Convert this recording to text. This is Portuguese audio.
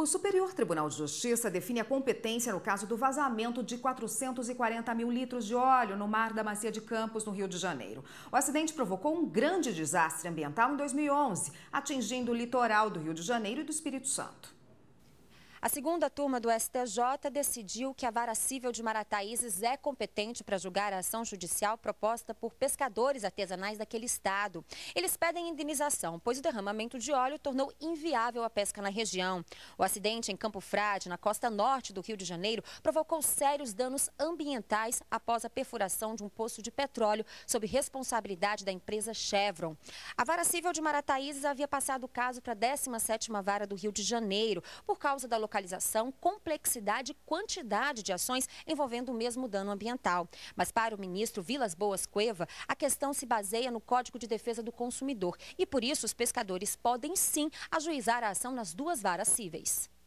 O Superior Tribunal de Justiça define a competência no caso do vazamento de 440 mil litros de óleo no mar da Macia de Campos, no Rio de Janeiro. O acidente provocou um grande desastre ambiental em 2011, atingindo o litoral do Rio de Janeiro e do Espírito Santo. A segunda turma do STJ decidiu que a vara cível de Marataízes é competente para julgar a ação judicial proposta por pescadores artesanais daquele estado. Eles pedem indenização, pois o derramamento de óleo tornou inviável a pesca na região. O acidente em Campo Frade, na costa norte do Rio de Janeiro, provocou sérios danos ambientais após a perfuração de um poço de petróleo sob responsabilidade da empresa Chevron. A vara cível de Marataízes havia passado o caso para a 17ª vara do Rio de Janeiro, por causa da localização localização, complexidade e quantidade de ações envolvendo o mesmo dano ambiental. Mas para o ministro Vilas Boas Cueva, a questão se baseia no Código de Defesa do Consumidor e por isso os pescadores podem sim ajuizar a ação nas duas varas cíveis.